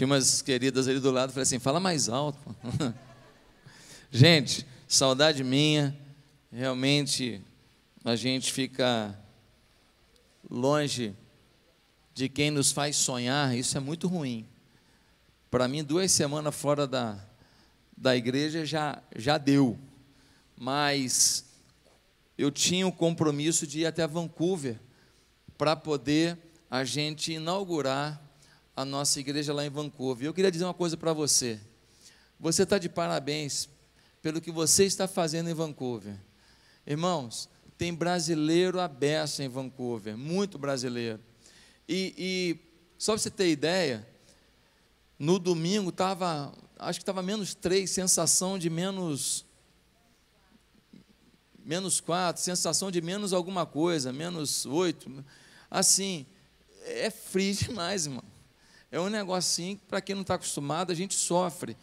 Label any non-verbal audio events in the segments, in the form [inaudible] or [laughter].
Tinha umas queridas ali do lado, falei assim: fala mais alto. [laughs] gente, saudade minha. Realmente a gente fica longe de quem nos faz sonhar, isso é muito ruim. Para mim, duas semanas fora da, da igreja já, já deu, mas eu tinha o compromisso de ir até Vancouver para poder a gente inaugurar a nossa igreja lá em Vancouver. Eu queria dizer uma coisa para você. Você está de parabéns pelo que você está fazendo em Vancouver. Irmãos, tem brasileiro aberto em Vancouver, muito brasileiro. E, e só para você ter ideia, no domingo estava, acho que estava menos três, sensação de menos menos quatro, sensação de menos alguma coisa, menos oito. Assim, é frio demais, irmão. É um negocinho que, para quem não está acostumado, a gente sofre.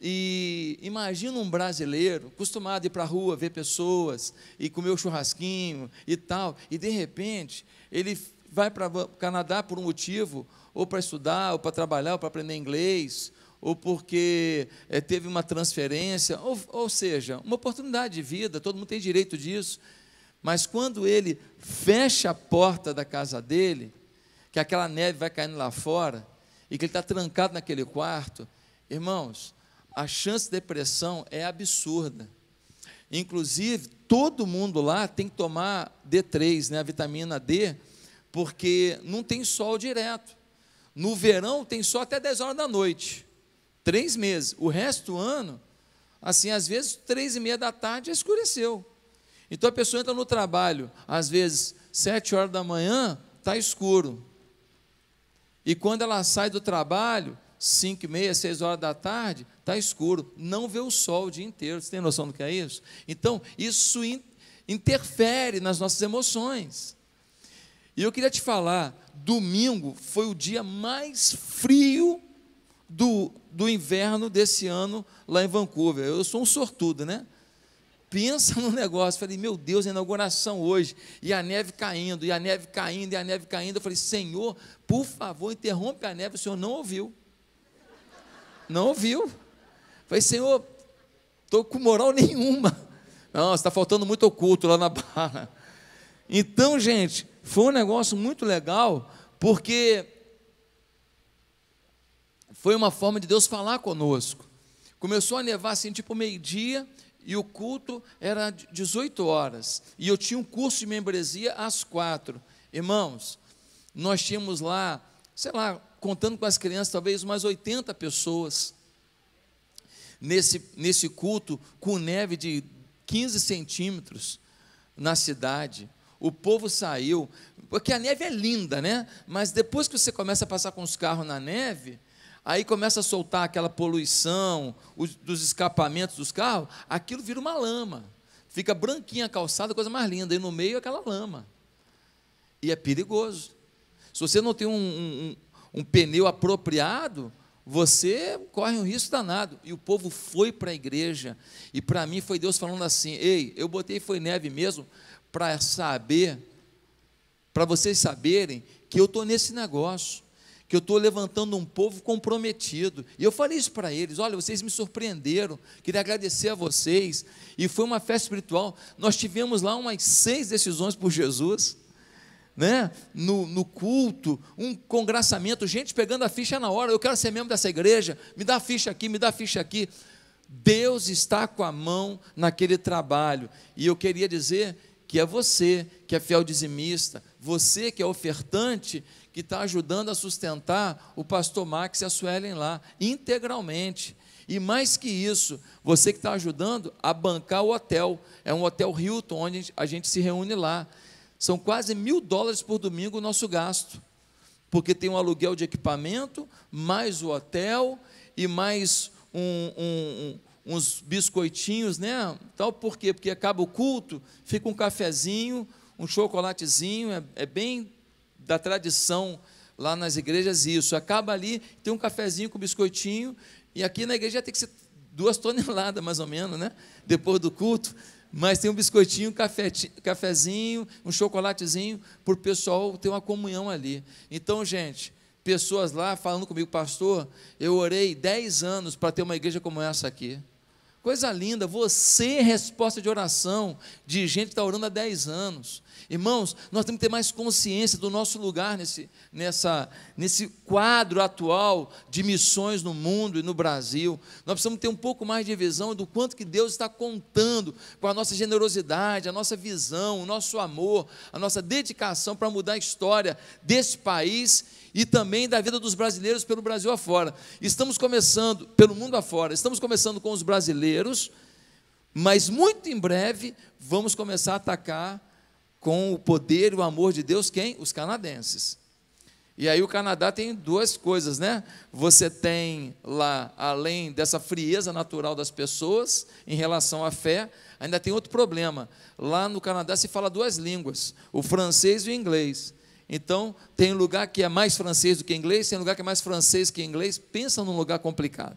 E imagina um brasileiro acostumado a ir para a rua, ver pessoas e comer o um churrasquinho e tal, e de repente ele vai para o Canadá por um motivo, ou para estudar, ou para trabalhar, ou para aprender inglês, ou porque é, teve uma transferência, ou, ou seja, uma oportunidade de vida, todo mundo tem direito disso. Mas quando ele fecha a porta da casa dele, que aquela neve vai caindo lá fora, e que ele está trancado naquele quarto, irmãos, a chance de depressão é absurda. Inclusive, todo mundo lá tem que tomar D3, né, a vitamina D, porque não tem sol direto. No verão tem sol até 10 horas da noite. Três meses. O resto do ano, assim, às vezes, três e meia da tarde escureceu. Então a pessoa entra no trabalho, às vezes, sete horas da manhã, está escuro. E quando ela sai do trabalho, 5 e meia, 6 horas da tarde, está escuro, não vê o sol o dia inteiro. Você tem noção do que é isso? Então, isso in, interfere nas nossas emoções. E eu queria te falar: domingo foi o dia mais frio do, do inverno desse ano lá em Vancouver. Eu sou um sortudo, né? pensa no negócio. Falei, meu Deus, inauguração hoje. E a neve caindo, e a neve caindo, e a neve caindo. Eu falei, Senhor, por favor, interrompe a neve. O Senhor não ouviu. Não ouviu. Eu falei, Senhor, estou com moral [laughs] nenhuma. Não, está faltando muito oculto lá na barra. Então, gente, foi um negócio muito legal, porque foi uma forma de Deus falar conosco. Começou a nevar assim, tipo meio-dia, e o culto era 18 horas, e eu tinha um curso de membresia às quatro. Irmãos, nós tínhamos lá, sei lá, contando com as crianças, talvez umas 80 pessoas nesse, nesse culto, com neve de 15 centímetros na cidade. O povo saiu, porque a neve é linda, né? Mas depois que você começa a passar com os carros na neve, aí começa a soltar aquela poluição os, dos escapamentos dos carros, aquilo vira uma lama. Fica branquinha a calçada, coisa mais linda, e no meio aquela lama. E é perigoso. Se você não tem um, um, um pneu apropriado, você corre um risco danado. E o povo foi para a igreja, e para mim foi Deus falando assim: ei, eu botei foi neve mesmo, para saber, para vocês saberem que eu estou nesse negócio que eu estou levantando um povo comprometido. E eu falei isso para eles: olha, vocês me surpreenderam, queria agradecer a vocês. E foi uma festa espiritual. Nós tivemos lá umas seis decisões por Jesus, né? no, no culto, um congraçamento, gente pegando a ficha na hora. Eu quero ser membro dessa igreja, me dá a ficha aqui, me dá a ficha aqui. Deus está com a mão naquele trabalho. E eu queria dizer que é você que é fiel dizimista, você que é ofertante que está ajudando a sustentar o pastor Max e a Suelen lá, integralmente. E mais que isso, você que está ajudando a bancar o hotel. É um hotel Hilton, onde a gente se reúne lá. São quase mil dólares por domingo o nosso gasto. Porque tem um aluguel de equipamento, mais o hotel e mais um, um, um, uns biscoitinhos, né? Tal, por quê? Porque acaba o culto, fica um cafezinho, um chocolatezinho, é, é bem da tradição lá nas igrejas isso. Acaba ali, tem um cafezinho com biscoitinho, e aqui na igreja tem que ser duas [laughs] toneladas, mais ou menos, né? Depois do culto. Mas tem um biscoitinho, um cafezinho, um chocolatezinho, para o pessoal ter uma comunhão ali. Então, gente, pessoas lá falando comigo, pastor, eu orei 10 anos para ter uma igreja como essa aqui. Coisa linda, você é resposta de oração de gente que está orando há 10 anos. Irmãos, nós temos que ter mais consciência do nosso lugar nesse, nessa, nesse quadro atual de missões no mundo e no Brasil. Nós precisamos ter um pouco mais de visão do quanto que Deus está contando com a nossa generosidade, a nossa visão, o nosso amor, a nossa dedicação para mudar a história desse país e também da vida dos brasileiros pelo Brasil afora. Estamos começando, pelo mundo afora, estamos começando com os brasileiros, mas muito em breve vamos começar a atacar com o poder e o amor de Deus quem? Os canadenses. E aí o Canadá tem duas coisas, né? Você tem lá, além dessa frieza natural das pessoas em relação à fé, ainda tem outro problema. Lá no Canadá se fala duas línguas, o francês e o inglês. Então, tem lugar que é mais francês do que inglês, tem lugar que é mais francês que inglês. Pensa num lugar complicado.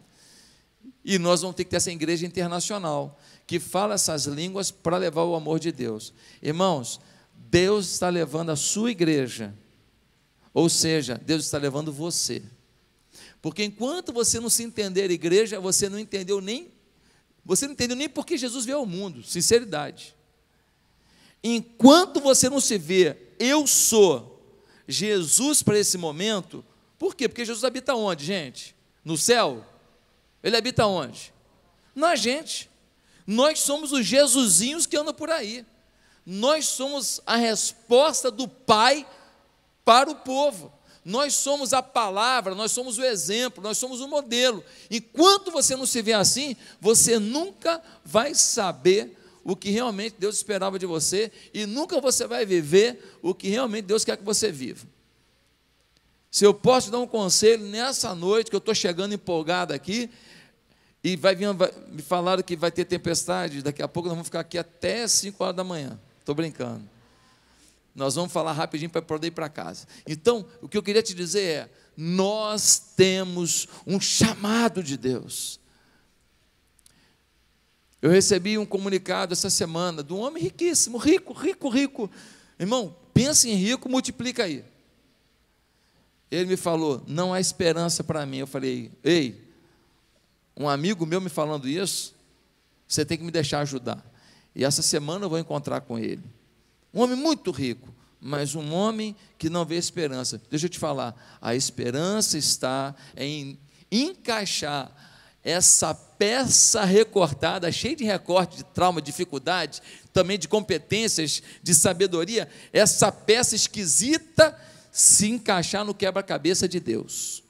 E nós vamos ter que ter essa igreja internacional que fala essas línguas para levar o amor de Deus. Irmãos, Deus está levando a sua igreja, ou seja, Deus está levando você. Porque enquanto você não se entender igreja, você não entendeu nem você não entendeu nem porque Jesus veio ao mundo, sinceridade. Enquanto você não se vê, eu sou Jesus para esse momento. Por quê? Porque Jesus habita onde, gente? No céu? Ele habita onde? Na gente. Nós somos os Jesusinhos que andam por aí. Nós somos a resposta do Pai para o povo. Nós somos a palavra, nós somos o exemplo, nós somos o modelo. Enquanto você não se vê assim, você nunca vai saber o que realmente Deus esperava de você e nunca você vai viver o que realmente Deus quer que você viva. Se eu posso dar um conselho nessa noite, que eu estou chegando empolgado aqui, e vai vir, me falaram que vai ter tempestade, daqui a pouco nós vamos ficar aqui até 5 horas da manhã. Estou brincando. Nós vamos falar rapidinho para poder ir para casa. Então, o que eu queria te dizer é: nós temos um chamado de Deus. Eu recebi um comunicado essa semana de um homem riquíssimo, rico, rico, rico. Irmão, pensa em rico, multiplica aí. Ele me falou: não há esperança para mim. Eu falei: ei, um amigo meu me falando isso, você tem que me deixar ajudar. E essa semana eu vou encontrar com ele. Um homem muito rico, mas um homem que não vê esperança. Deixa eu te falar: a esperança está em encaixar essa peça recortada, cheia de recorte, de trauma, dificuldade, também de competências, de sabedoria, essa peça esquisita se encaixar no quebra-cabeça de Deus.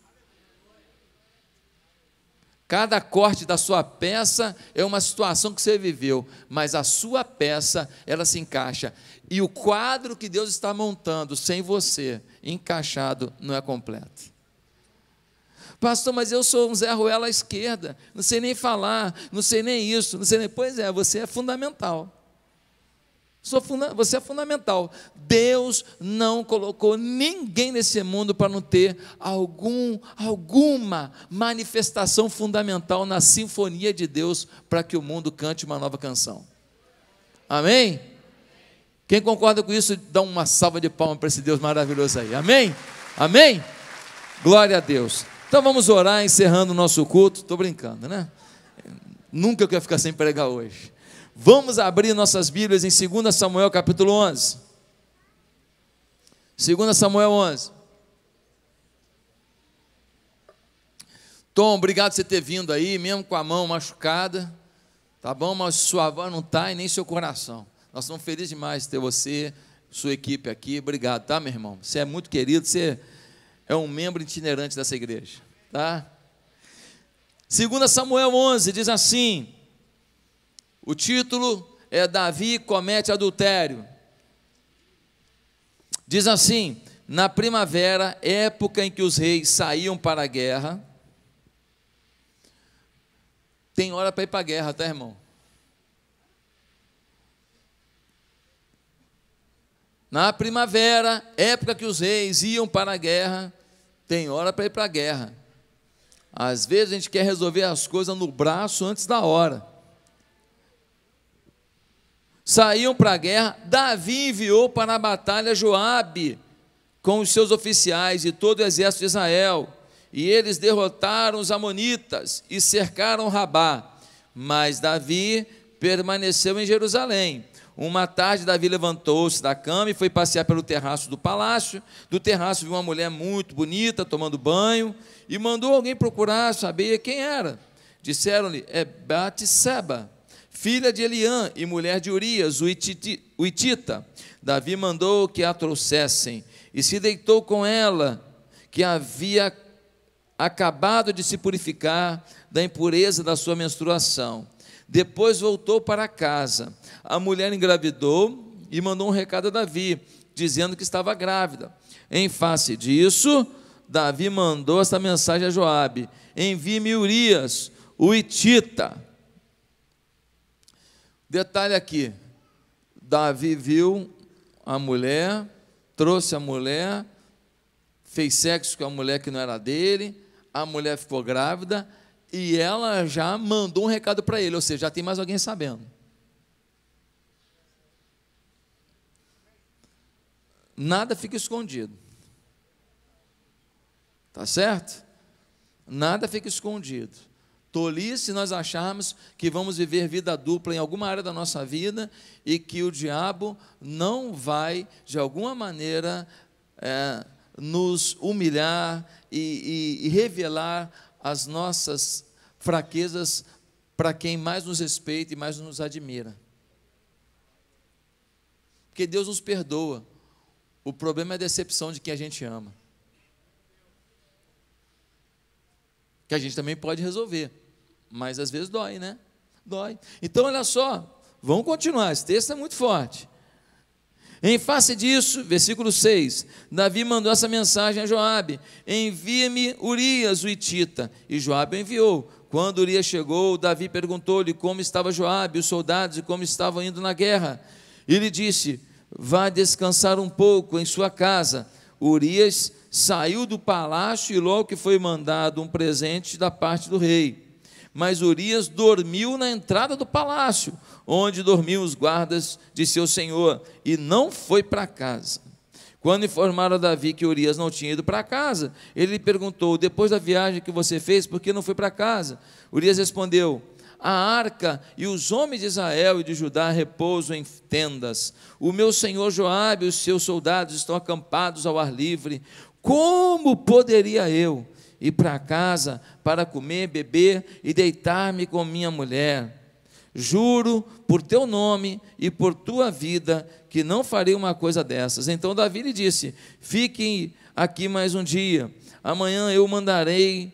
Cada corte da sua peça é uma situação que você viveu, mas a sua peça, ela se encaixa. E o quadro que Deus está montando sem você encaixado não é completo. Pastor, mas eu sou um Zé Ruela à esquerda, não sei nem falar, não sei nem isso, não sei nem. Pois é, você é fundamental. Você é fundamental. Deus não colocou ninguém nesse mundo para não ter algum, alguma manifestação fundamental na sinfonia de Deus para que o mundo cante uma nova canção. Amém? Quem concorda com isso, dá uma salva de palmas para esse Deus maravilhoso aí. Amém? Amém? Glória a Deus. Então vamos orar encerrando o nosso culto. Estou brincando, né? Nunca eu quero ficar sem pregar hoje. Vamos abrir nossas Bíblias em 2 Samuel capítulo 11. 2 Samuel 11. Tom, obrigado por você ter vindo aí, mesmo com a mão machucada. Tá bom? Mas sua avó não está e nem seu coração. Nós estamos felizes demais de ter você, sua equipe aqui. Obrigado, tá, meu irmão? Você é muito querido, você é um membro itinerante dessa igreja, tá? 2 Samuel 11 diz assim: o título é Davi comete adultério. Diz assim: na primavera, época em que os reis saíam para a guerra, tem hora para ir para a guerra, tá, irmão? Na primavera, época que os reis iam para a guerra, tem hora para ir para a guerra. Às vezes a gente quer resolver as coisas no braço antes da hora. Saíam para a guerra, Davi enviou para a batalha Joabe com os seus oficiais e todo o exército de Israel, e eles derrotaram os amonitas e cercaram Rabá. Mas Davi permaneceu em Jerusalém uma tarde, Davi levantou-se da cama e foi passear pelo terraço do palácio. Do terraço viu uma mulher muito bonita tomando banho e mandou alguém procurar saber quem era. Disseram-lhe: É Batseba, filha de Eliã e mulher de Urias, o Itita. Davi mandou que a trouxessem e se deitou com ela, que havia acabado de se purificar da impureza da sua menstruação. Depois voltou para casa. A mulher engravidou e mandou um recado a Davi, dizendo que estava grávida. Em face disso, Davi mandou esta mensagem a Joabe: Envie-me Urias, o Itita. Detalhe aqui: Davi viu a mulher, trouxe a mulher, fez sexo com a mulher que não era dele, a mulher ficou grávida e ela já mandou um recado para ele, ou seja, já tem mais alguém sabendo. Nada fica escondido. Tá certo? Nada fica escondido. Tolice nós acharmos que vamos viver vida dupla em alguma área da nossa vida e que o diabo não vai, de alguma maneira, é, nos humilhar e, e, e revelar as nossas fraquezas para quem mais nos respeita e mais nos admira. Porque Deus nos perdoa. O problema é a decepção de quem a gente ama. Que a gente também pode resolver. Mas às vezes dói, né? Dói. Então, olha só, vamos continuar. Esse texto é muito forte. Em face disso, versículo 6, Davi mandou essa mensagem a Joabe: Envia-me Urias, o Itita. E Joabe o enviou. Quando Urias chegou, Davi perguntou-lhe como estava Joabe, os soldados e como estavam indo na guerra. Ele disse: Vá descansar um pouco em sua casa. Urias saiu do palácio e logo que foi mandado um presente da parte do rei. Mas Urias dormiu na entrada do palácio, onde dormiam os guardas de seu senhor, e não foi para casa. Quando informaram a Davi que Urias não tinha ido para casa, ele lhe perguntou: Depois da viagem que você fez, por que não foi para casa? Urias respondeu: a arca e os homens de Israel e de Judá repousam em tendas. O meu senhor Joabe e os seus soldados estão acampados ao ar livre. Como poderia eu e para casa para comer, beber e deitar-me com minha mulher. Juro por teu nome e por tua vida que não farei uma coisa dessas. Então Davi lhe disse: Fiquem aqui mais um dia, amanhã eu mandarei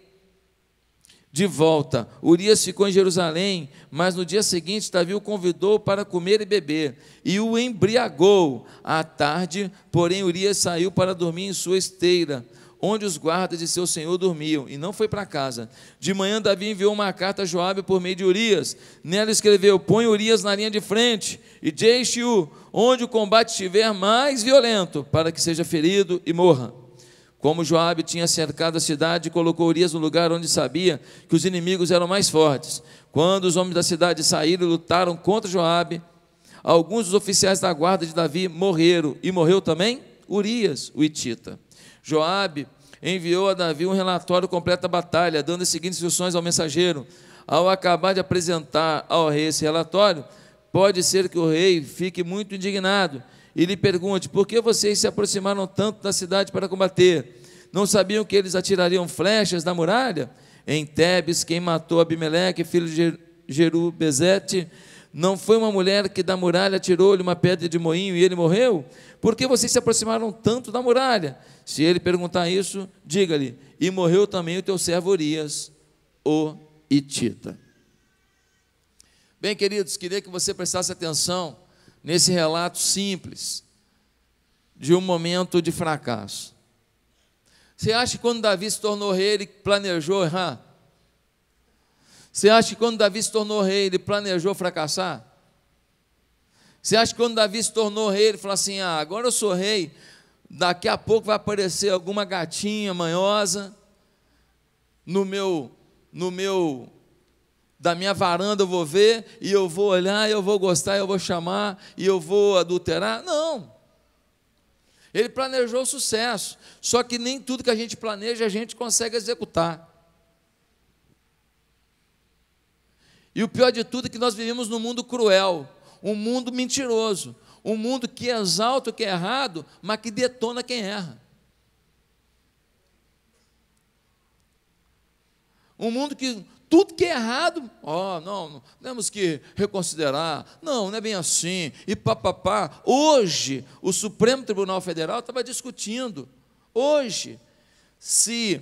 de volta. Urias ficou em Jerusalém, mas no dia seguinte Davi o convidou para comer e beber e o embriagou. À tarde, porém, Urias saiu para dormir em sua esteira onde os guardas de seu senhor dormiam, e não foi para casa. De manhã, Davi enviou uma carta a Joabe por meio de Urias. Nela escreveu: Põe Urias na linha de frente e deixe-o onde o combate estiver mais violento, para que seja ferido e morra. Como Joabe tinha cercado a cidade, colocou Urias no lugar onde sabia que os inimigos eram mais fortes. Quando os homens da cidade saíram e lutaram contra Joabe, alguns dos oficiais da guarda de Davi morreram, e morreu também Urias, o Itita. Joabe enviou a Davi um relatório completo da batalha, dando as seguintes instruções ao mensageiro: Ao acabar de apresentar ao rei esse relatório, pode ser que o rei fique muito indignado e lhe pergunte: Por que vocês se aproximaram tanto da cidade para combater? Não sabiam que eles atirariam flechas da muralha? Em Tebes, quem matou Abimeleque, filho de Jerubezete, não foi uma mulher que da muralha tirou-lhe uma pedra de moinho e ele morreu? Por que vocês se aproximaram tanto da muralha? Se ele perguntar isso, diga-lhe: E morreu também o teu servo Urias, o Itita. Bem, queridos, queria que você prestasse atenção nesse relato simples de um momento de fracasso. Você acha que quando Davi se tornou rei, ele planejou errar? Você acha que quando Davi se tornou rei, ele planejou fracassar? Você acha que quando Davi se tornou rei, ele falou assim: ah, agora eu sou rei, daqui a pouco vai aparecer alguma gatinha manhosa no meu, no meu, da minha varanda eu vou ver e eu vou olhar, eu vou gostar, eu vou chamar e eu vou adulterar? Não. Ele planejou o sucesso, só que nem tudo que a gente planeja a gente consegue executar. E o pior de tudo é que nós vivemos num mundo cruel, um mundo mentiroso, um mundo que exalta o que é errado, mas que detona quem erra. Um mundo que tudo que é errado, ó, oh, não, não, temos que reconsiderar, não, não é bem assim, e papapá. Hoje, o Supremo Tribunal Federal estava discutindo, hoje, se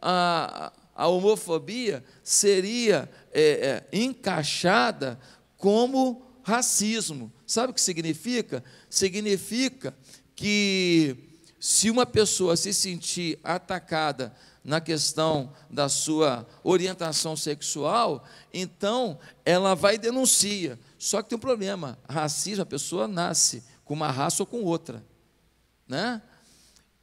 a, a homofobia seria é, é, encaixada como racismo. Sabe o que significa? Significa que se uma pessoa se sentir atacada na questão da sua orientação sexual, então ela vai e denuncia. Só que tem um problema: racismo, a pessoa nasce com uma raça ou com outra. Né?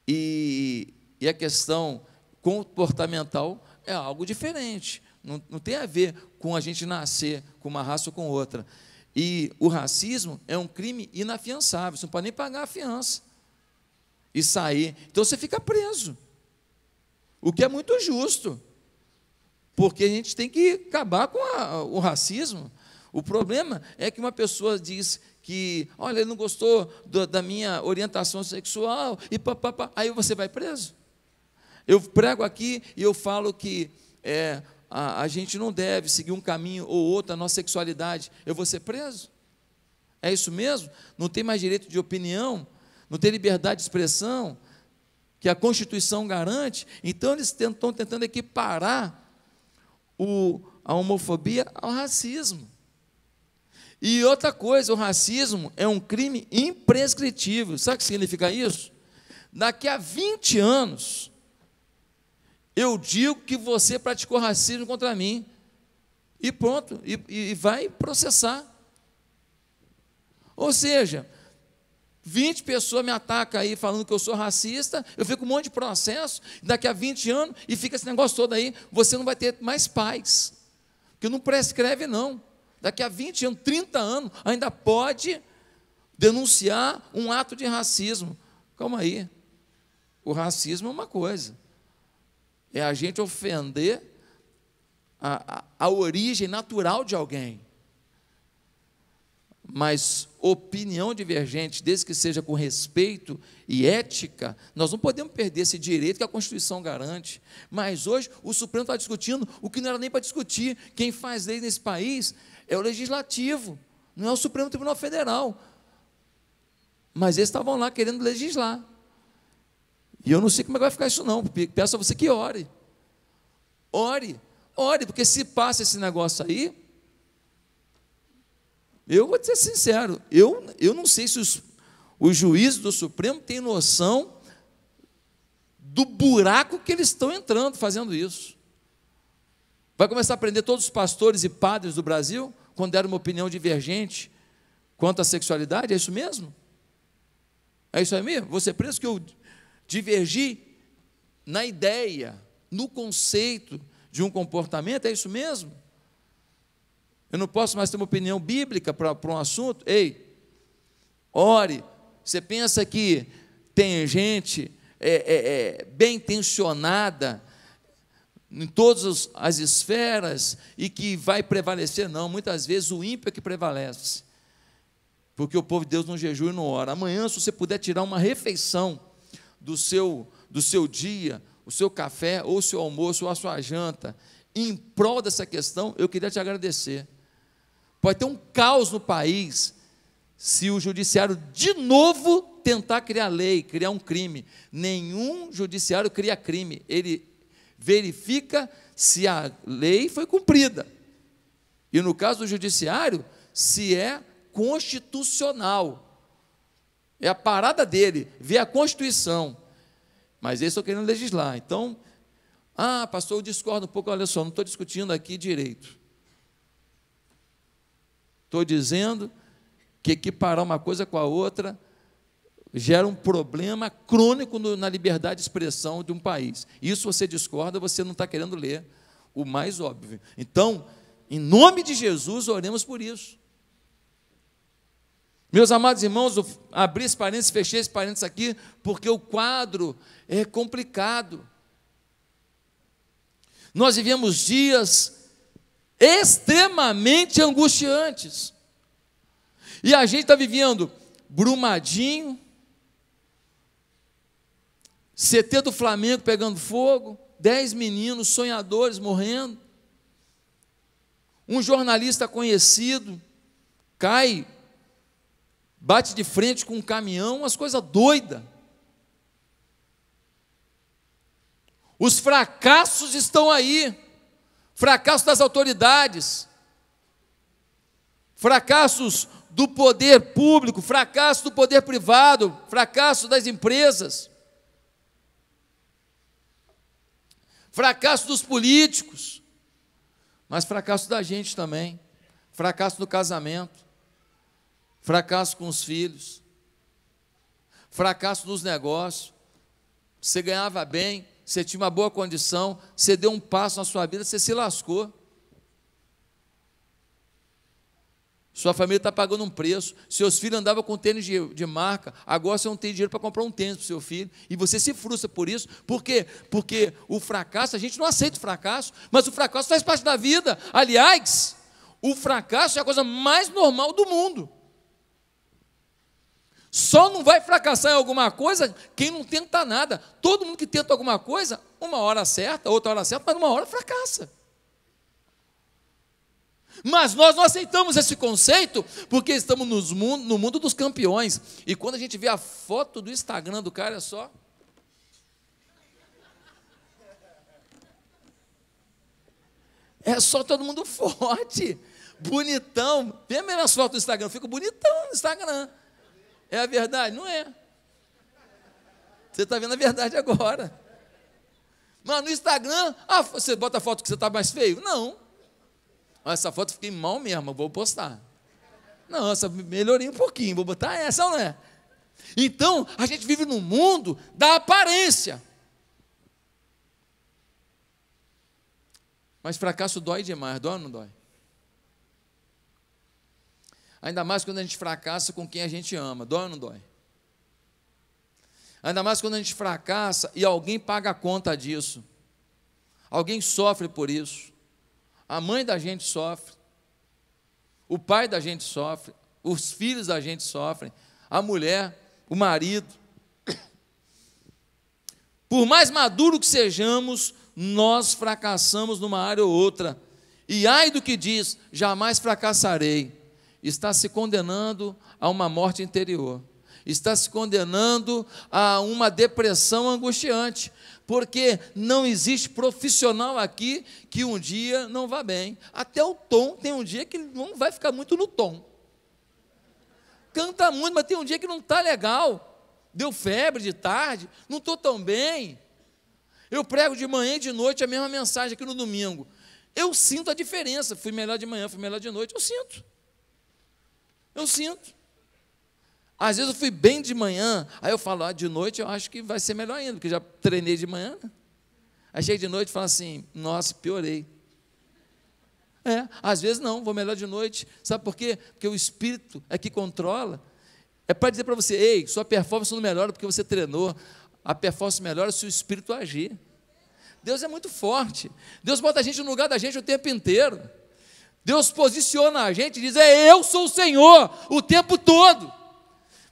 E, e a questão comportamental é algo diferente. Não, não tem a ver com a gente nascer com uma raça ou com outra. E o racismo é um crime inafiançável, você não pode nem pagar a fiança e sair. Então você fica preso. O que é muito justo. Porque a gente tem que acabar com a, o racismo. O problema é que uma pessoa diz que, olha, ele não gostou do, da minha orientação sexual, e papapá, aí você vai preso. Eu prego aqui e eu falo que é, a, a gente não deve seguir um caminho ou outro, a nossa sexualidade, eu vou ser preso? É isso mesmo? Não tem mais direito de opinião? Não tem liberdade de expressão? Que a Constituição garante? Então eles estão tentando equiparar o, a homofobia ao racismo. E outra coisa, o racismo é um crime imprescritível. Sabe o que significa isso? Daqui a 20 anos, eu digo que você praticou racismo contra mim. E pronto, e, e vai processar. Ou seja, 20 pessoas me atacam aí falando que eu sou racista, eu fico com um monte de processo, daqui a 20 anos, e fica esse negócio todo aí, você não vai ter mais paz. Porque não prescreve, não. Daqui a 20 anos, 30 anos, ainda pode denunciar um ato de racismo. Calma aí. O racismo é uma coisa. É a gente ofender a, a, a origem natural de alguém. Mas opinião divergente, desde que seja com respeito e ética, nós não podemos perder esse direito que a Constituição garante. Mas hoje o Supremo está discutindo o que não era nem para discutir. Quem faz lei nesse país é o Legislativo, não é o Supremo Tribunal Federal. Mas eles estavam lá querendo legislar. E eu não sei como é que vai ficar isso, não. Peço a você que ore. Ore, ore, porque se passa esse negócio aí, eu vou ser sincero, eu, eu não sei se os, os juízes do Supremo têm noção do buraco que eles estão entrando fazendo isso. Vai começar a prender todos os pastores e padres do Brasil quando deram uma opinião divergente quanto à sexualidade? É isso mesmo? É isso aí mesmo? Você é preso que eu divergir na ideia, no conceito de um comportamento, é isso mesmo? Eu não posso mais ter uma opinião bíblica para, para um assunto? Ei, ore. Você pensa que tem gente é, é, é, bem intencionada em todas as esferas e que vai prevalecer? Não, muitas vezes o ímpio é que prevalece. Porque o povo de Deus não jejua e não ora. Amanhã, se você puder tirar uma refeição do seu, do seu dia, o seu café, ou o seu almoço, ou a sua janta, em prol dessa questão, eu queria te agradecer. Pode ter um caos no país se o judiciário de novo tentar criar lei, criar um crime. Nenhum judiciário cria crime, ele verifica se a lei foi cumprida. E no caso do judiciário, se é constitucional. É a parada dele, ver a Constituição. Mas eles estão querendo legislar. Então, ah, pastor, eu discordo um pouco. Olha só, não estou discutindo aqui direito. Estou dizendo que equiparar uma coisa com a outra gera um problema crônico no, na liberdade de expressão de um país. Isso você discorda, você não está querendo ler o mais óbvio. Então, em nome de Jesus, oremos por isso. Meus amados irmãos, eu abri esse parênteses, fechei esse parênteses aqui, porque o quadro é complicado. Nós vivemos dias extremamente angustiantes. E a gente está vivendo Brumadinho, CT do Flamengo pegando fogo, dez meninos sonhadores morrendo. Um jornalista conhecido cai bate de frente com um caminhão, umas coisas doidas. Os fracassos estão aí. Fracasso das autoridades. Fracassos do poder público, fracasso do poder privado, fracasso das empresas. Fracasso dos políticos. Mas fracasso da gente também. Fracasso do casamento fracasso com os filhos, fracasso nos negócios. Você ganhava bem, você tinha uma boa condição, você deu um passo na sua vida, você se lascou. Sua família está pagando um preço. Seus filhos andavam com tênis de, de marca, agora você não tem dinheiro para comprar um tênis para o seu filho. E você se frustra por isso. Por quê? Porque o fracasso, a gente não aceita o fracasso, mas o fracasso faz parte da vida. Aliás, o fracasso é a coisa mais normal do mundo. Só não vai fracassar em alguma coisa quem não tenta nada. Todo mundo que tenta alguma coisa, uma hora certa, outra hora certa, mas uma hora fracassa. Mas nós não aceitamos esse conceito porque estamos mundo, no mundo dos campeões. E quando a gente vê a foto do Instagram do cara, é só. É só todo mundo [laughs] forte, bonitão. Vê a minha foto do Instagram, eu fico bonitão no Instagram. É a verdade? Não é. Você está vendo a verdade agora. Mas no Instagram, ah, você bota a foto que você está mais feio? Não. Ah, essa foto fiquei mal mesmo, vou postar. Não, essa melhorei um pouquinho, vou botar essa, não é? Então, a gente vive num mundo da aparência. Mas fracasso dói demais, dói ou não dói? Ainda mais quando a gente fracassa com quem a gente ama. Dói ou não dói? Ainda mais quando a gente fracassa e alguém paga a conta disso. Alguém sofre por isso. A mãe da gente sofre. O pai da gente sofre. Os filhos da gente sofrem. A mulher, o marido. Por mais maduro que sejamos, nós fracassamos numa área ou outra. E ai do que diz: jamais fracassarei está se condenando a uma morte interior, está se condenando a uma depressão angustiante, porque não existe profissional aqui que um dia não vá bem. Até o tom tem um dia que não vai ficar muito no tom. Canta muito, mas tem um dia que não está legal. Deu febre de tarde, não estou tão bem. Eu prego de manhã e de noite a mesma mensagem aqui no domingo. Eu sinto a diferença. Fui melhor de manhã, fui melhor de noite. Eu sinto. Eu sinto. Às vezes eu fui bem de manhã, aí eu falo, ah, de noite eu acho que vai ser melhor ainda, porque já treinei de manhã. Né? Aí chega de noite e falo assim, nossa, piorei. É, às vezes não, vou melhor de noite. Sabe por quê? Porque o espírito é que controla. É para dizer para você, ei, sua performance não melhora porque você treinou. A performance melhora se o espírito agir. Deus é muito forte. Deus bota a gente no lugar da gente o tempo inteiro. Deus posiciona a gente e diz: É, eu sou o Senhor o tempo todo.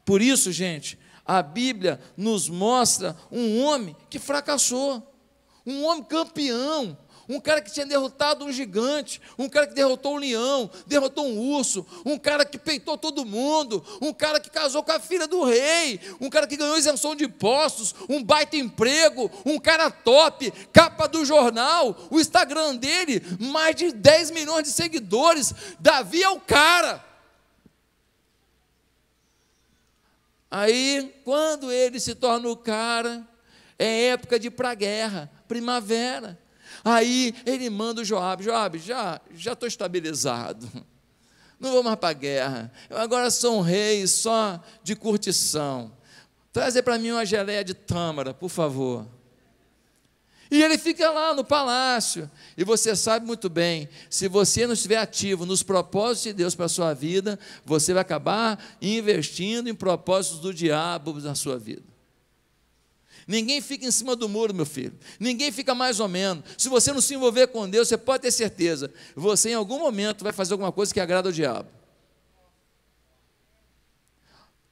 Por isso, gente, a Bíblia nos mostra um homem que fracassou, um homem campeão, um cara que tinha derrotado um gigante, um cara que derrotou um leão, derrotou um urso, um cara que peitou todo mundo, um cara que casou com a filha do rei, um cara que ganhou isenção de impostos, um baita emprego, um cara top, capa do jornal, o Instagram dele, mais de 10 milhões de seguidores. Davi é o cara. Aí, quando ele se torna o cara, é época de ir para a guerra, primavera Aí ele manda o Joabe, Joabe, já já estou estabilizado. Não vou mais para a guerra. Eu agora sou um rei só de curtição. Trazer para mim uma geleia de tâmara, por favor. E ele fica lá no palácio. E você sabe muito bem, se você não estiver ativo nos propósitos de Deus para a sua vida, você vai acabar investindo em propósitos do diabo na sua vida. Ninguém fica em cima do muro, meu filho. Ninguém fica mais ou menos. Se você não se envolver com Deus, você pode ter certeza, você em algum momento vai fazer alguma coisa que agrada ao diabo.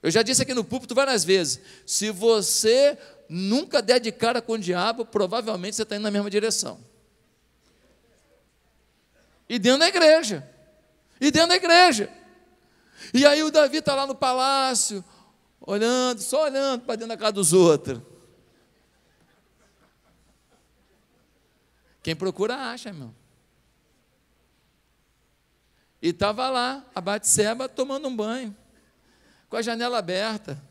Eu já disse aqui no púlpito várias vezes: se você nunca der de cara com o diabo, provavelmente você está indo na mesma direção. E dentro da igreja. E dentro da igreja. E aí o Davi está lá no palácio, olhando, só olhando para dentro da casa dos outros. Quem procura, acha, irmão. E estava lá, a Batseba, tomando um banho, com a janela aberta.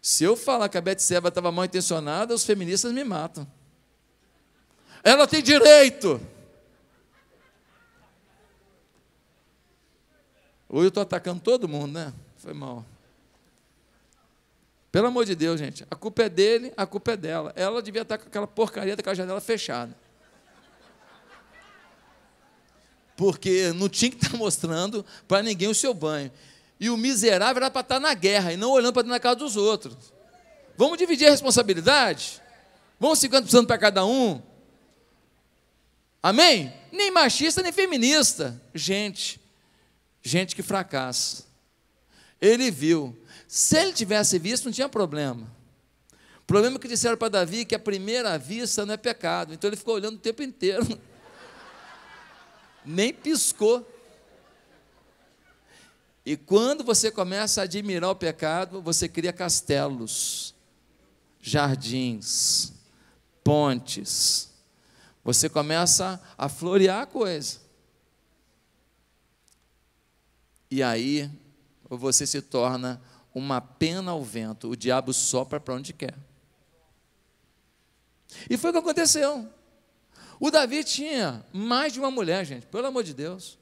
Se eu falar que a Betseba estava mal intencionada, os feministas me matam. Ela tem direito. Ou eu estou atacando todo mundo, né? Foi mal. Pelo amor de Deus, gente. A culpa é dele, a culpa é dela. Ela devia estar com aquela porcaria daquela janela fechada. Porque não tinha que estar [laughs] mostrando para ninguém o seu banho. E o miserável era para estar na guerra e não olhando para dentro da casa dos outros. Vamos dividir a responsabilidade? Vamos 50% para cada um? Amém? Nem machista, nem feminista. Gente, gente que fracassa. Ele viu se ele tivesse visto, não tinha problema. O problema é que disseram para Davi que a primeira vista não é pecado. Então ele ficou olhando o tempo inteiro. [laughs] Nem piscou. E quando você começa a admirar o pecado, você cria castelos, jardins, pontes. Você começa a florear a coisa. E aí você se torna uma pena ao vento, o diabo sopra para onde quer. E foi o que aconteceu. O Davi tinha mais de uma mulher, gente, pelo amor de Deus.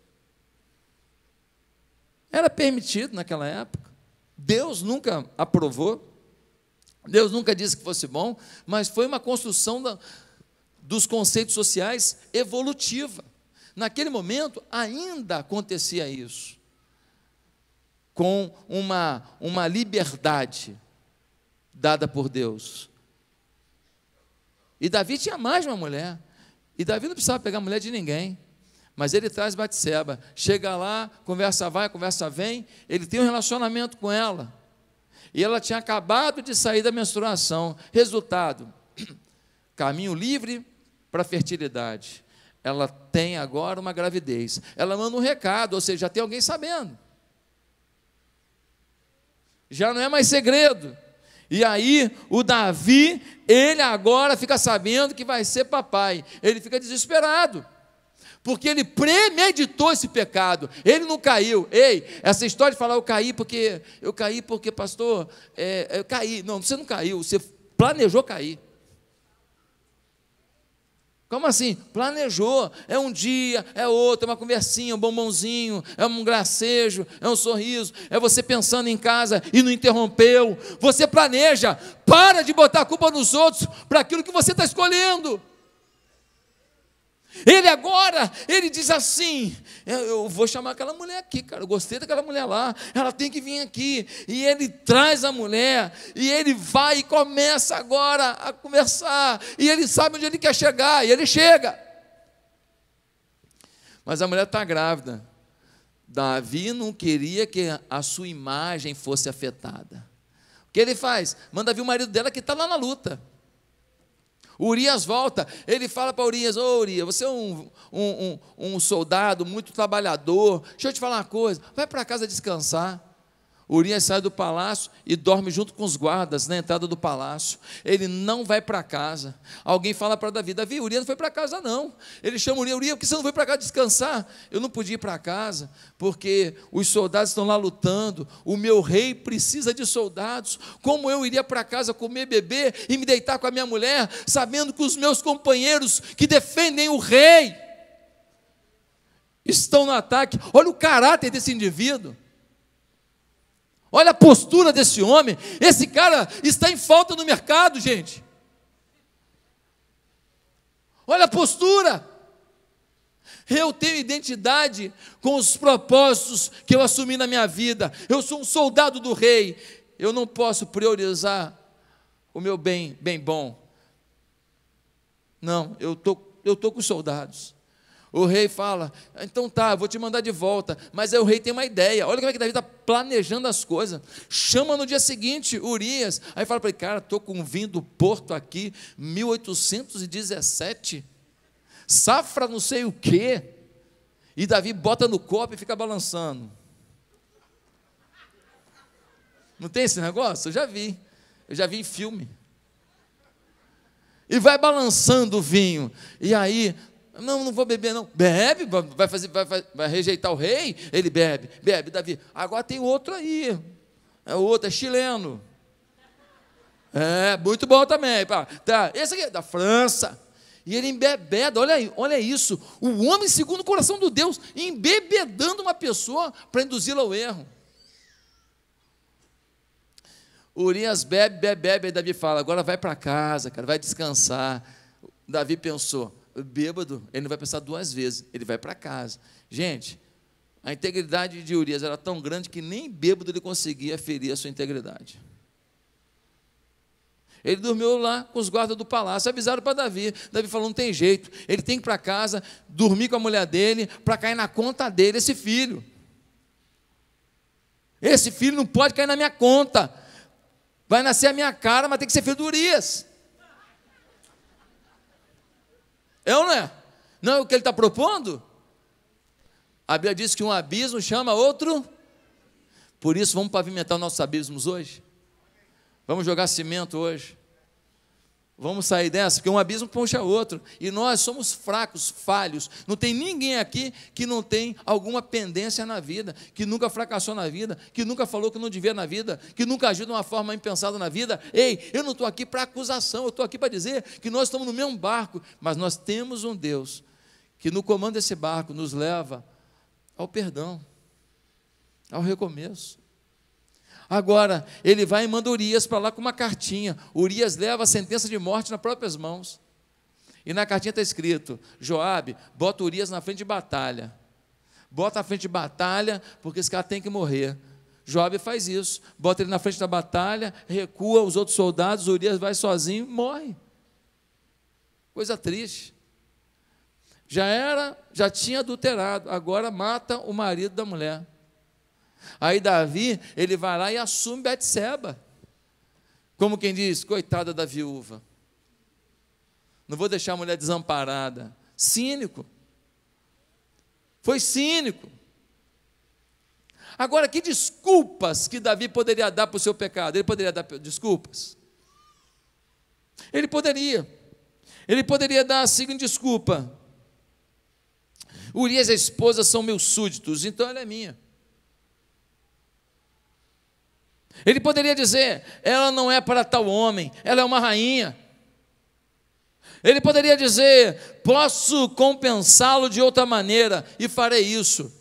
Era permitido naquela época. Deus nunca aprovou. Deus nunca disse que fosse bom, mas foi uma construção da, dos conceitos sociais evolutiva. Naquele momento ainda acontecia isso com uma, uma liberdade dada por Deus. E Davi tinha mais uma mulher. E Davi não precisava pegar a mulher de ninguém. Mas ele traz Batseba. Chega lá, conversa vai, conversa vem. Ele tem um relacionamento com ela. E ela tinha acabado de sair da menstruação. Resultado: [clears throat] caminho livre para a fertilidade. Ela tem agora uma gravidez. Ela manda um recado, ou seja, já tem alguém sabendo já não é mais segredo. E aí, o Davi, ele agora fica sabendo que vai ser papai. Ele fica desesperado, porque ele premeditou esse pecado. Ele não caiu. Ei, essa história de falar eu caí porque eu caí porque pastor, é, eu caí. Não, você não caiu. Você planejou cair. Como assim? Planejou. É um dia, é outro, é uma conversinha, um bombonzinho, é um gracejo, é um sorriso, é você pensando em casa e não interrompeu. Você planeja. Para de botar a culpa nos outros para aquilo que você está escolhendo. Ele agora, ele diz assim: é, eu vou chamar aquela mulher aqui, cara. Eu gostei daquela mulher lá, ela tem que vir aqui. E ele traz a mulher, e ele vai e começa agora a conversar. E ele sabe onde ele quer chegar, e ele chega. Mas a mulher está grávida. Davi não queria que a sua imagem fosse afetada. O que ele faz? Manda vir o marido dela que está lá na luta. Urias volta, ele fala para Urias: Ô oh, Urias, você é um, um, um, um soldado muito trabalhador, deixa eu te falar uma coisa, vai para casa descansar. Urias sai do palácio e dorme junto com os guardas na né, entrada do palácio. Ele não vai para casa. Alguém fala para Davi: Davi, Urias não foi para casa, não. Ele chama Urias: Urias, por que você não foi para casa descansar? Eu não podia ir para casa, porque os soldados estão lá lutando. O meu rei precisa de soldados. Como eu iria para casa comer, beber e me deitar com a minha mulher, sabendo que os meus companheiros que defendem o rei estão no ataque? Olha o caráter desse indivíduo. Olha a postura desse homem. Esse cara está em falta no mercado, gente. Olha a postura. Eu tenho identidade com os propósitos que eu assumi na minha vida. Eu sou um soldado do rei. Eu não posso priorizar o meu bem, bem bom. Não, eu tô, eu tô com os soldados. O rei fala: então tá, vou te mandar de volta. Mas aí o rei tem uma ideia. Olha como é que Davi está planejando as coisas. Chama no dia seguinte Urias. Aí fala para ele: cara, estou com vinho do Porto aqui, 1817. Safra não sei o quê. E Davi bota no copo e fica balançando. Não tem esse negócio? Eu já vi. Eu já vi em filme e vai balançando o vinho. E aí não, não vou beber, não. Bebe, vai, fazer, vai, vai, rejeitar o rei? Ele bebe, bebe, Davi. Agora tem outro aí. É outro, é chileno. É, muito bom também. Tá, esse aqui é da França. E ele embebeda, olha, aí, olha isso. O homem segundo o coração do Deus, embebedando uma pessoa para induzi-la ao erro. Urias bebe, bebe, bebe, aí Davi fala, agora vai para casa, cara, vai descansar. Davi pensou, bêbado, ele não vai pensar duas vezes, ele vai para casa. Gente, a integridade de Urias era tão grande que nem bêbado ele conseguia ferir a sua integridade. Ele dormiu lá com os guardas do palácio, avisaram para Davi. Davi falou: não tem jeito, ele tem que ir para casa, dormir com a mulher dele, para cair na conta dele esse filho. Esse filho não pode cair na minha conta. Vai nascer a minha cara, mas tem que ser filho do Urias. É ou não é? Não é o que ele está propondo? A Bíblia diz que um abismo chama outro. Por isso, vamos pavimentar nossos abismos hoje. Vamos jogar cimento hoje. Vamos sair dessa, porque um abismo puxa outro. E nós somos fracos, falhos. Não tem ninguém aqui que não tem alguma pendência na vida, que nunca fracassou na vida, que nunca falou que não devia na vida, que nunca agiu de uma forma impensada na vida. Ei, eu não estou aqui para acusação, eu estou aqui para dizer que nós estamos no mesmo barco, mas nós temos um Deus que no comando desse barco nos leva ao perdão, ao recomeço, Agora, ele vai e manda Urias para lá com uma cartinha. Urias leva a sentença de morte nas próprias mãos. E na cartinha está escrito: Joabe, bota Urias na frente de batalha. Bota na frente de batalha, porque esse cara tem que morrer. Joabe faz isso, bota ele na frente da batalha, recua os outros soldados, Urias vai sozinho, morre. Coisa triste. Já era, já tinha adulterado, agora mata o marido da mulher. Aí Davi, ele vai lá e assume Betseba. Como quem diz, coitada da viúva. Não vou deixar a mulher desamparada. Cínico. Foi cínico. Agora, que desculpas que Davi poderia dar para o seu pecado? Ele poderia dar desculpas? Ele poderia. Ele poderia dar a seguinte desculpa: Urias e a esposa são meus súditos, então ela é minha. Ele poderia dizer: ela não é para tal homem, ela é uma rainha. Ele poderia dizer: posso compensá-lo de outra maneira e farei isso.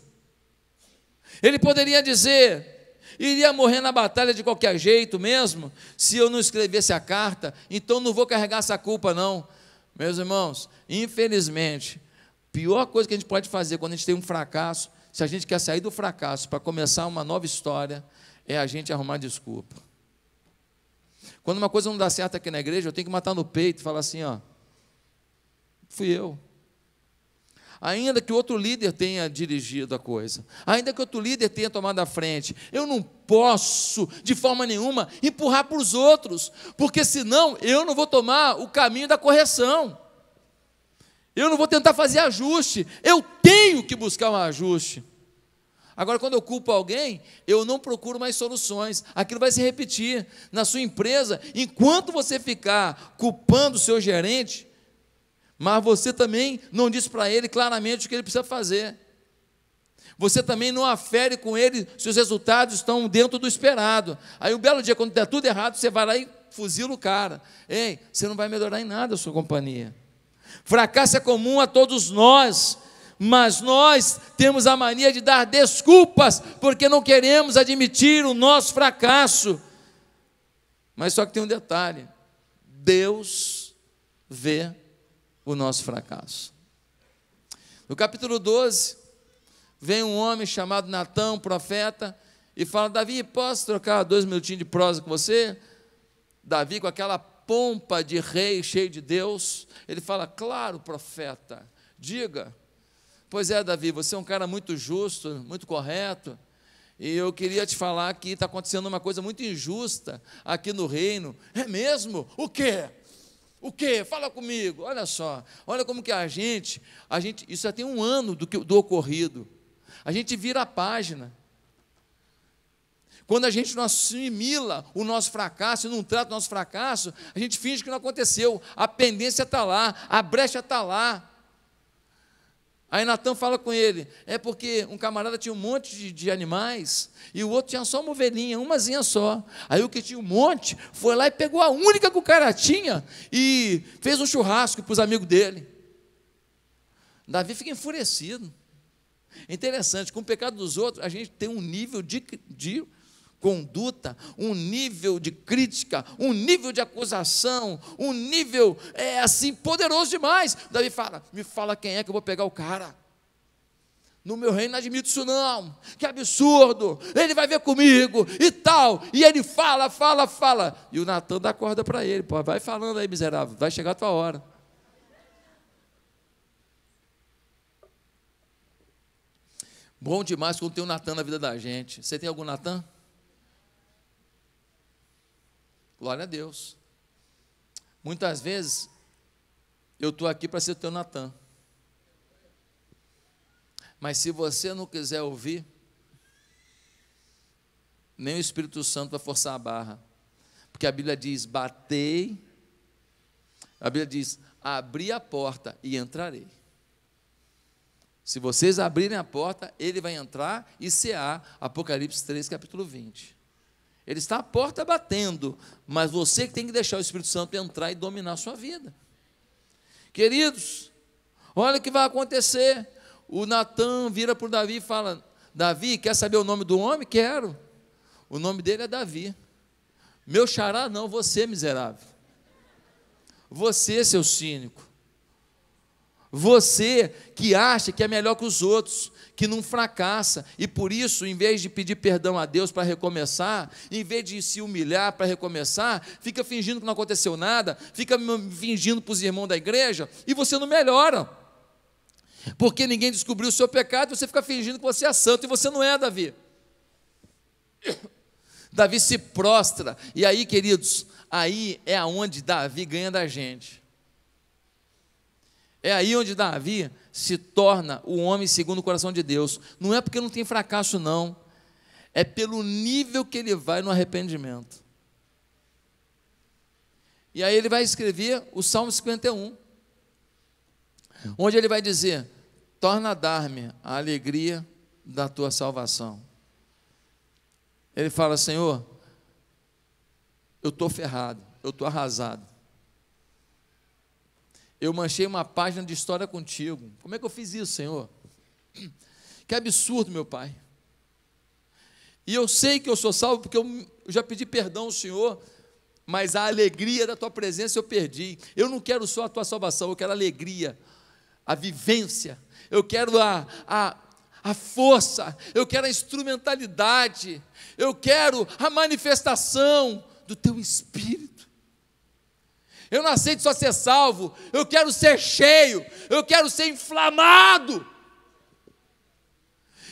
Ele poderia dizer: iria morrer na batalha de qualquer jeito mesmo, se eu não escrevesse a carta, então não vou carregar essa culpa, não. Meus irmãos, infelizmente, pior coisa que a gente pode fazer quando a gente tem um fracasso, se a gente quer sair do fracasso para começar uma nova história, é a gente arrumar desculpa. Quando uma coisa não dá certo aqui na igreja, eu tenho que matar no peito e falar assim: ó, fui eu. Ainda que outro líder tenha dirigido a coisa, ainda que outro líder tenha tomado a frente, eu não posso, de forma nenhuma, empurrar para os outros, porque senão eu não vou tomar o caminho da correção, eu não vou tentar fazer ajuste, eu tenho que buscar um ajuste. Agora, quando eu culpo alguém, eu não procuro mais soluções. Aquilo vai se repetir. Na sua empresa, enquanto você ficar culpando o seu gerente, mas você também não diz para ele claramente o que ele precisa fazer. Você também não afere com ele se os resultados estão dentro do esperado. Aí um belo dia, quando der tudo errado, você vai lá e fuzila o cara. Ei, você não vai melhorar em nada a sua companhia. Fracasso é comum a todos nós mas nós temos a mania de dar desculpas porque não queremos admitir o nosso fracasso. Mas só que tem um detalhe: Deus vê o nosso fracasso. No capítulo 12, vem um homem chamado Natão, profeta, e fala: Davi, posso trocar dois minutinhos de prosa com você? Davi, com aquela pompa de rei cheio de Deus, ele fala: Claro, profeta, diga. Pois é, Davi, você é um cara muito justo, muito correto. E eu queria te falar que está acontecendo uma coisa muito injusta aqui no reino. É mesmo? O quê? O quê? Fala comigo. Olha só. Olha como que a gente, a gente, isso já tem um ano do, que, do ocorrido. A gente vira a página. Quando a gente não assimila o nosso fracasso e não trata o nosso fracasso, a gente finge que não aconteceu. A pendência está lá, a brecha está lá, Aí Natan fala com ele: é porque um camarada tinha um monte de, de, animais e o outro tinha só uma ovelhinha, umazinha só. Aí o que tinha um monte foi lá e pegou a única que o cara tinha e fez um churrasco para os amigos dele. Davi fica enfurecido. Interessante, com o pecado dos outros, a gente tem um nível de, de conduta, um nível de crítica, um nível de acusação, um nível é assim poderoso demais. Davi fala: "Me fala quem é que eu vou pegar o cara?" No meu reino não admito isso não. Que absurdo! Ele vai ver comigo e tal. E ele fala, fala, fala. E o Natan dá corda para ele, pô, vai falando aí, miserável, vai chegar a tua hora. Bom demais quando tem o Natan na vida da gente. Você tem algum Natan? Glória a Deus. Muitas vezes eu estou aqui para ser teu Natan. Mas se você não quiser ouvir, nem o Espírito Santo vai forçar a barra. Porque a Bíblia diz: batei. A Bíblia diz: abri a porta e entrarei. Se vocês abrirem a porta, ele vai entrar e cear. Apocalipse 3, capítulo 20. Ele está à porta batendo, mas você que tem que deixar o Espírito Santo entrar e dominar a sua vida. Queridos, olha o que vai acontecer. O Natan vira para o Davi e fala: Davi, quer saber o nome do homem? Quero. O nome dele é Davi. Meu xará, não, você, miserável. Você, seu cínico. Você que acha que é melhor que os outros, que não fracassa, e por isso, em vez de pedir perdão a Deus para recomeçar, em vez de se humilhar para recomeçar, fica fingindo que não aconteceu nada, fica fingindo para os irmãos da igreja, e você não melhora. Porque ninguém descobriu o seu pecado, você fica fingindo que você é santo, e você não é, Davi. [coughs] Davi se prostra, e aí, queridos, aí é aonde Davi ganha da gente. É aí onde Davi se torna o homem segundo o coração de Deus. Não é porque não tem fracasso, não. É pelo nível que ele vai no arrependimento. E aí ele vai escrever o Salmo 51, onde ele vai dizer: Torna a dar-me a alegria da tua salvação. Ele fala: Senhor, eu estou ferrado, eu estou arrasado eu manchei uma página de história contigo. Como é que eu fiz isso, Senhor? Que absurdo, meu Pai. E eu sei que eu sou salvo porque eu já pedi perdão ao Senhor, mas a alegria da tua presença eu perdi. Eu não quero só a tua salvação, eu quero a alegria, a vivência, eu quero a, a, a força, eu quero a instrumentalidade, eu quero a manifestação do teu espírito. Eu não aceito só ser salvo, eu quero ser cheio, eu quero ser inflamado.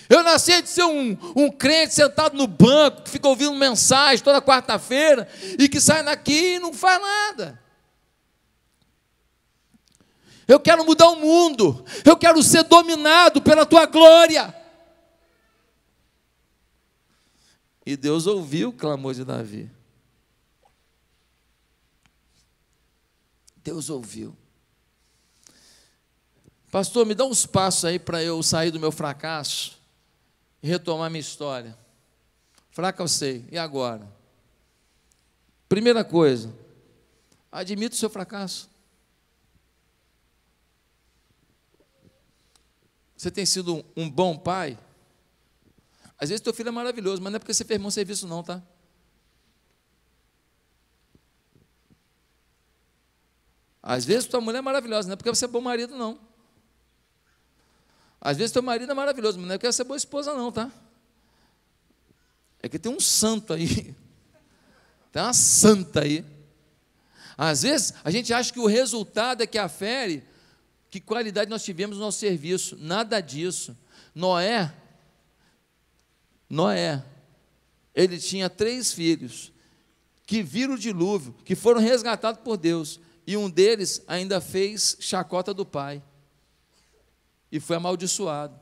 Eu não aceito ser um, um crente sentado no banco, que fica ouvindo mensagem toda quarta-feira e que sai daqui e não faz nada. Eu quero mudar o mundo, eu quero ser dominado pela tua glória. E Deus ouviu o clamor de Davi. Deus ouviu. Pastor, me dá uns passos aí para eu sair do meu fracasso e retomar minha história. Fraca eu sei, e agora? Primeira coisa, admita o seu fracasso. Você tem sido um, bom pai? Às vezes teu filho é maravilhoso, mas não é porque você fez um serviço, não, tá? Às vezes tua mulher é maravilhosa, não é porque você é bom marido, não. Às vezes teu marido é maravilhoso, mas não é porque você é boa esposa, não, tá? É que tem um santo aí. [laughs] Tem uma santa aí. Às vezes a gente acha que o resultado é que afere que qualidade nós tivemos no nosso serviço. Nada disso. Noé, Noé, ele tinha três filhos que viram o dilúvio, que foram resgatados por Deus. E um deles ainda fez chacota do pai e foi amaldiçoado.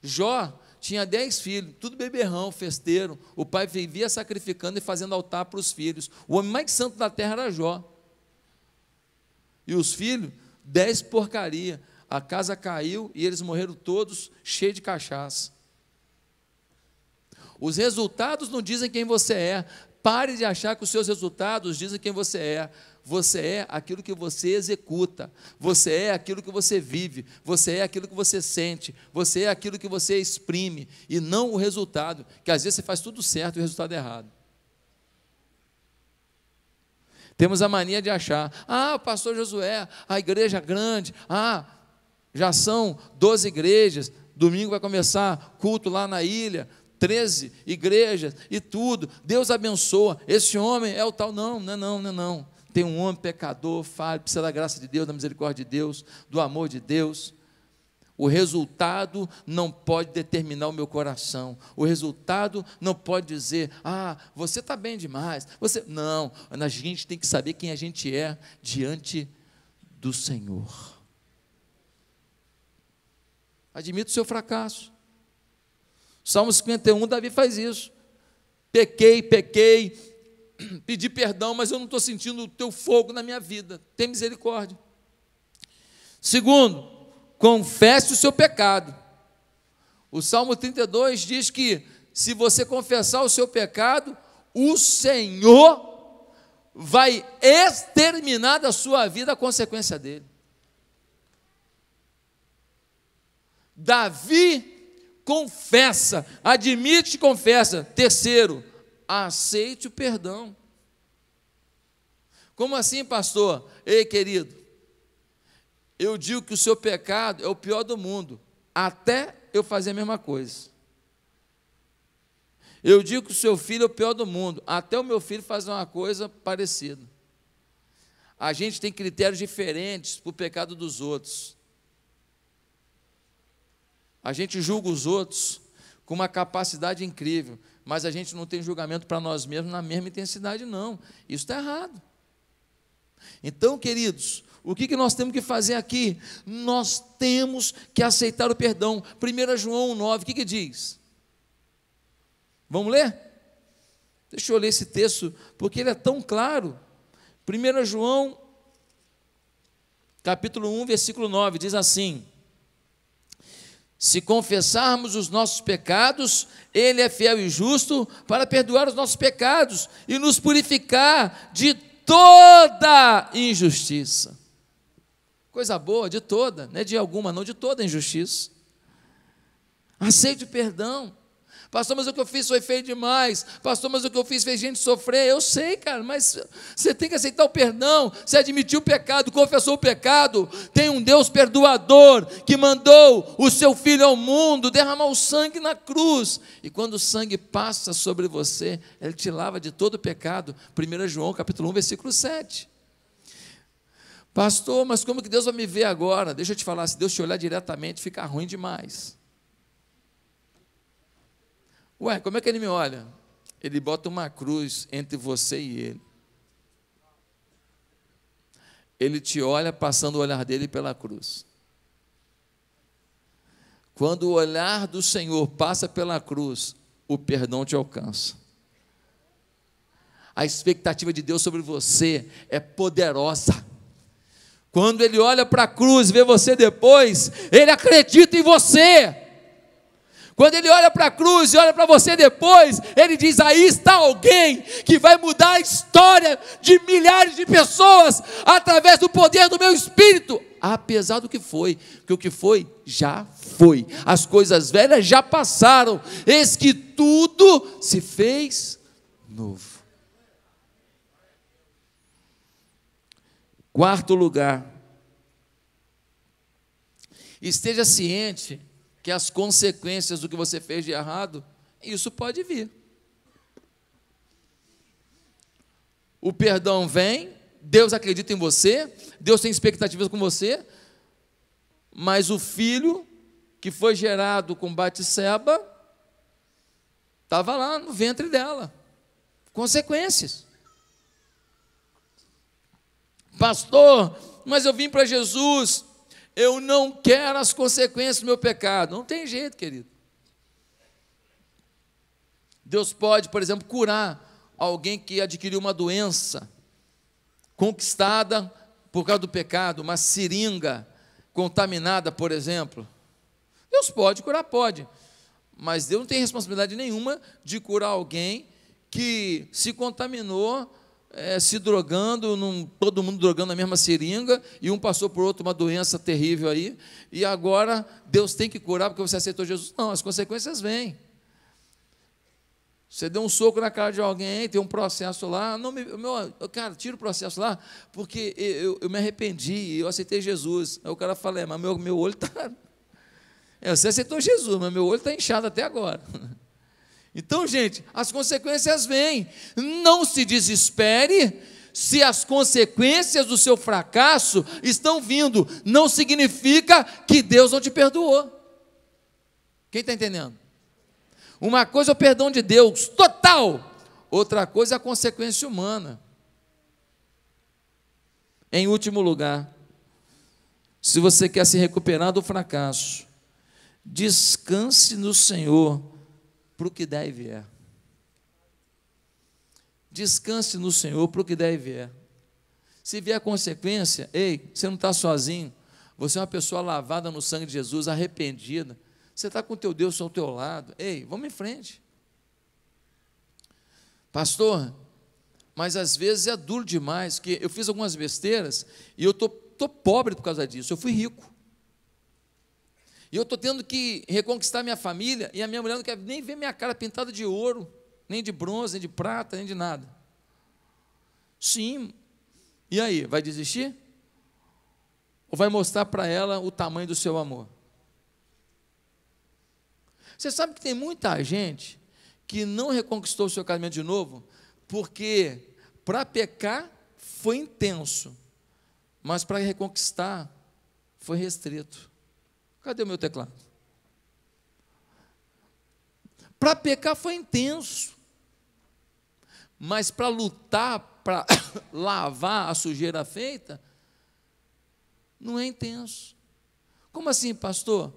Jó tinha dez filhos, tudo beberrão, festeiro. O pai vivia sacrificando e fazendo altar para os filhos. O homem mais santo da terra era Jó. E os filhos, dez porcaria. A casa caiu e eles morreram todos cheios de cachaça. Os resultados não dizem quem você é, Pare de achar que os seus resultados dizem quem você é. Você é aquilo que você executa, você é aquilo que você vive, você é aquilo que você sente, você é aquilo que você exprime, e não o resultado, que às vezes você faz tudo certo e o resultado é errado. Temos a mania de achar, ah, pastor Josué, a igreja grande, ah, já são 12 igrejas, domingo vai começar culto lá na ilha, 13 igrejas e tudo. Deus abençoa. Esse homem é o tal. Não, não é não, não é não. Tem um homem pecador, falho, precisa da graça de Deus, da misericórdia de Deus, do amor de Deus. O resultado não pode determinar o meu coração. O resultado não pode dizer, ah, você está bem demais. Você não. A gente tem que saber quem a gente é diante do Senhor. Admita o seu fracasso. Salmo 51, Davi faz isso. Pequei, pequei, [clears throat] pedi perdão, mas eu não estou sentindo o teu fogo na minha vida. Tem misericórdia. Segundo, confesse o seu pecado. O Salmo 32 diz que se você confessar o seu pecado, o Senhor vai exterminar da sua vida a consequência dele. Davi confessa, admite e confessa. Terceiro, aceite o perdão. Como assim, pastor? Ei, querido, eu digo que o seu pecado é o pior do mundo, até eu fazer a mesma coisa. Eu digo que o seu filho é o pior do mundo, até o meu filho fazer uma coisa parecida. A gente tem critérios diferentes para o pecado dos outros. A gente julga os outros com uma capacidade incrível, mas a gente não tem julgamento para nós mesmos na mesma intensidade, não. Isso está errado. Então, queridos, o que, que nós temos que fazer aqui? Nós temos que aceitar o perdão. 1 João 9, o que, que diz? Vamos ler? Deixa eu ler esse texto, porque ele é tão claro. 1 João, capítulo 1, versículo 9, diz assim: se confessarmos os nossos pecados, Ele é fiel e justo para perdoar os nossos pecados e nos purificar de toda injustiça. Coisa boa, de toda, não é de alguma, não, de toda injustiça. Aceite o perdão. Pastor, mas o que eu fiz foi feio demais. Pastor, mas o que eu fiz fez gente sofrer. Eu sei, cara, mas você tem que aceitar o perdão. Você admitiu o pecado, confessou o pecado. Tem um Deus perdoador que mandou o seu filho ao mundo derramar o sangue na cruz. E quando o sangue passa sobre você, ele te lava de todo o pecado. 1 João, capítulo 1, versículo 7. Pastor, mas como que Deus vai me ver agora? Deixa eu te falar, se Deus te olhar diretamente, fica ruim demais. Ué, como é que ele me olha? Ele bota uma cruz entre você e ele. Ele te olha passando o olhar dele pela cruz. Quando o olhar do Senhor passa pela cruz, o perdão te alcança. A expectativa de Deus sobre você é poderosa. Quando ele olha para a cruz, e vê você depois, ele acredita em você. Quando ele olha para a cruz e olha para você depois, ele diz: Aí está alguém que vai mudar a história de milhares de pessoas através do poder do meu espírito, apesar do que foi, que o que foi já foi, as coisas velhas já passaram, eis que tudo se fez novo. Quarto lugar, esteja ciente que as consequências do que você fez de errado, isso pode vir. O perdão vem, Deus acredita em você, Deus tem expectativas com você, mas o filho que foi gerado com Batseba estava lá no ventre dela. Consequências. Pastor, mas eu vim para Jesus eu não quero as consequências do meu pecado. Não tem jeito, querido. Deus pode, por exemplo, curar alguém que adquiriu uma doença conquistada por causa do pecado, uma seringa contaminada, por exemplo. Deus pode curar, pode. Mas Deus não tem responsabilidade nenhuma de curar alguém que se contaminou é, se drogando, num, todo mundo drogando na mesma seringa, e um passou por outro uma doença terrível aí, e agora Deus tem que curar porque você aceitou Jesus. Não, as consequências vêm. Você deu um soco na cara de alguém, tem um processo lá. Não me, meu, cara, tira o processo lá, porque eu, eu me arrependi, eu aceitei Jesus. Aí o cara fala: é, mas meu, meu olho está. [laughs] É, você aceitou Jesus, mas meu olho está inchado até agora. [laughs] Então, gente, as consequências vêm. Não se desespere se as consequências do seu fracasso estão vindo. Não significa que Deus não te perdoou. Quem está entendendo? Uma coisa é o perdão de Deus, total. Outra coisa é a consequência humana. Em último lugar, se você quer se recuperar do fracasso, descanse no Senhor para o que der e vier. É. Descanse no Senhor para o que der e vier. É. Se vier consequência, ei, você não está sozinho. Você é uma pessoa lavada no sangue de Jesus, arrependida. Você está com teu Deus ao teu lado. Ei, vamos em frente. Pastor, mas às vezes é duro demais, que eu fiz algumas besteiras e eu estou tô, tô pobre por causa disso. Eu fui rico. E eu estou tendo que reconquistar minha família e a minha mulher não quer nem ver minha cara pintada de ouro, nem de bronze, nem de prata, nem de nada. Sim. E aí, vai desistir? Ou vai mostrar para ela o tamanho do seu amor? Você sabe que tem muita gente que não reconquistou o seu casamento de novo, porque para pecar foi intenso, mas para reconquistar foi restrito. Cadê o meu teclado? Para pecar foi intenso. Mas para lutar, para [coughs] lavar a sujeira feita, não é intenso. Como assim, pastor?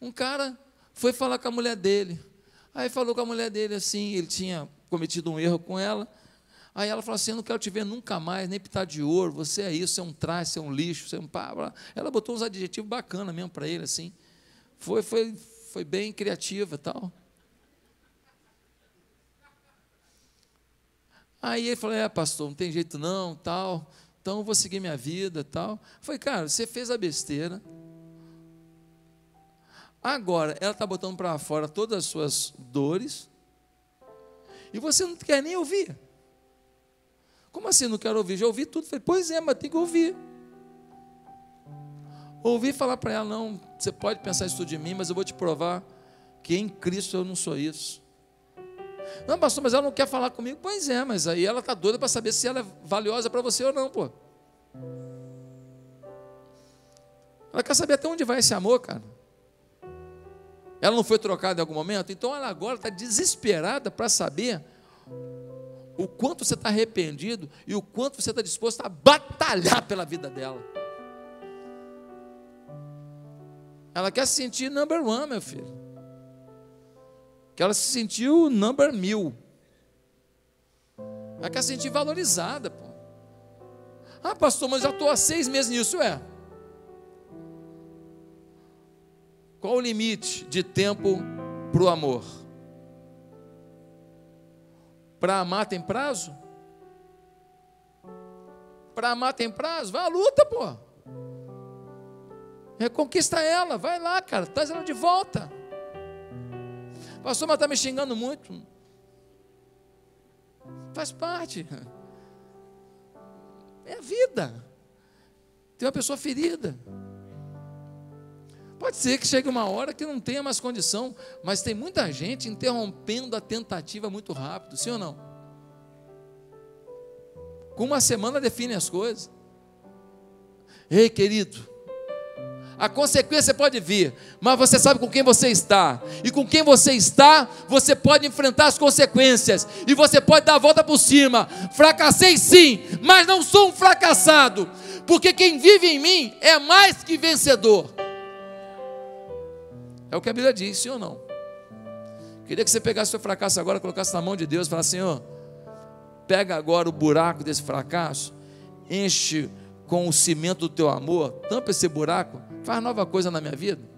Um cara foi falar com a mulher dele. Aí falou com a mulher dele assim, ele tinha cometido um erro com ela. Aí ela falou assim: Eu não quero te ver nunca mais, nem pitar de ouro, você é isso, você é um trás, você é um lixo, você é um pá. Ela botou uns adjetivos bacanas mesmo para ele, assim. Foi, foi, foi bem criativa e tal. Aí ele falou: É, pastor, não tem jeito não, tal. Então eu vou seguir minha vida tal. Foi, falei, cara, você fez a besteira. Agora, ela está botando para fora todas as suas dores. E você não quer nem ouvir. Como assim não quero ouvir? Já ouvi tudo. Falei, pois é, mas tem que ouvir. Ouvi falar para ela, não, você pode pensar isso de mim, mas eu vou te provar que em Cristo eu não sou isso. Não, pastor, mas ela não quer falar comigo. Pois é, mas aí ela está doida para saber se ela é valiosa para você ou não, pô. Ela quer saber até onde vai esse amor, cara. Ela não foi trocada em algum momento, então ela agora está desesperada para saber o quanto você está arrependido e o quanto você está disposto a batalhar pela vida dela. Ela quer se sentir number one, meu filho. Que ela se sentiu number mil. Ela quer se sentir valorizada, pô. Ah, pastor, mas já estou há seis meses nisso, é. Qual o limite de tempo para o amor? Para amar tem prazo? Para amar tem prazo? Vai à luta, pô. Reconquista ela, vai lá, cara, traz ela de volta. Pastor, mas está me xingando muito. Faz parte. É a vida. Tem uma pessoa ferida. Pode ser que chegue uma hora que não tenha mais condição, mas tem muita gente interrompendo a tentativa muito rápido, sim ou não? Com uma semana define as coisas. Ei, querido, a consequência pode vir, mas você sabe com quem você está. E com quem você está, você pode enfrentar as consequências. E você pode dar a volta por cima. Fracassei sim, mas não sou um fracassado. Porque quem vive em mim é mais que vencedor. É o que a Bíblia diz, sim ou não? Queria que você pegasse o seu fracasso agora, colocasse na mão de Deus e falasse: Senhor, pega agora o buraco desse fracasso, enche com o cimento do teu amor, tampa esse buraco, faz nova coisa na minha vida.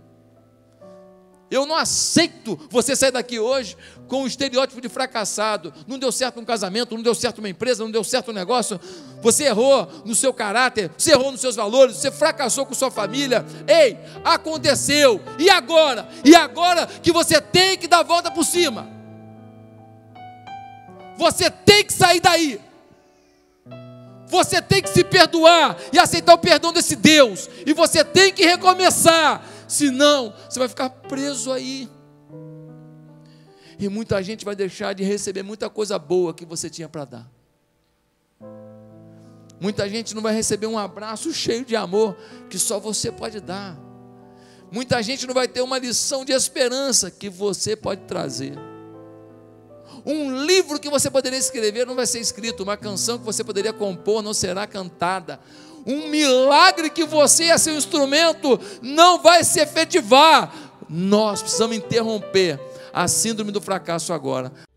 Eu não aceito você sair daqui hoje com o estereótipo de fracassado. Não deu certo um casamento, não deu certo uma empresa, não deu certo um negócio. Você errou no seu caráter, você errou nos seus valores, você fracassou com sua família. Ei, aconteceu. E agora? E agora que você tem que dar a volta por cima. Você tem que sair daí. Você tem que se perdoar e aceitar o perdão desse Deus. E você tem que recomeçar senão você vai ficar preso aí. E muita gente vai deixar de receber muita coisa boa que você tinha para dar. Muita gente não vai receber um abraço cheio de amor que só você pode dar. Muita gente não vai ter uma lição de esperança que você pode trazer. Um livro que você poderia escrever não vai ser escrito, uma canção que você poderia compor não será cantada um milagre que você é seu instrumento não vai se efetivar. Nós precisamos interromper a síndrome do fracasso agora.